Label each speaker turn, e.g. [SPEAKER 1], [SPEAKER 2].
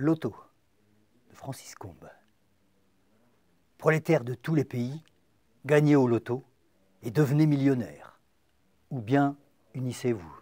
[SPEAKER 1] Loto, de Francis Combe. Prolétaire de tous les pays, gagnez au loto et devenez millionnaire. Ou bien unissez-vous.